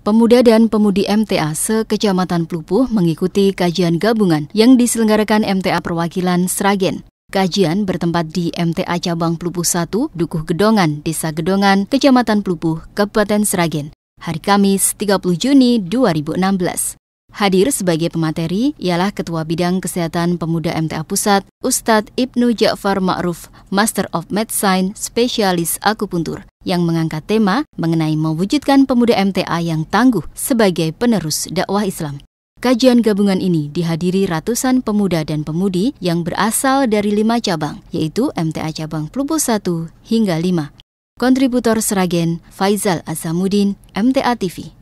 Pemuda dan pemudi MTA sekecamatan Plupuh mengikuti kajian gabungan yang diselenggarakan MTA Perwakilan Sragen. Kajian bertempat di MTA Cabang Plupuh 1, Dukuh Gedongan, Desa Gedongan, Kecamatan Plupuh, Kabupaten Sragen, hari Kamis 30 Juni 2016. Hadir sebagai pemateri ialah Ketua Bidang Kesehatan Pemuda MTA Pusat, Ustadz Ibnu Ja'far Ma'ruf, Master of Medicine, Spesialis Akupuntur, yang mengangkat tema mengenai mewujudkan pemuda MTA yang tangguh sebagai penerus dakwah Islam. Kajian gabungan ini dihadiri ratusan pemuda dan pemudi yang berasal dari lima cabang, yaitu MTA cabang Plubo 1 hingga 5. Kontributor Seragen, Faizal Azamudin, MTA TV.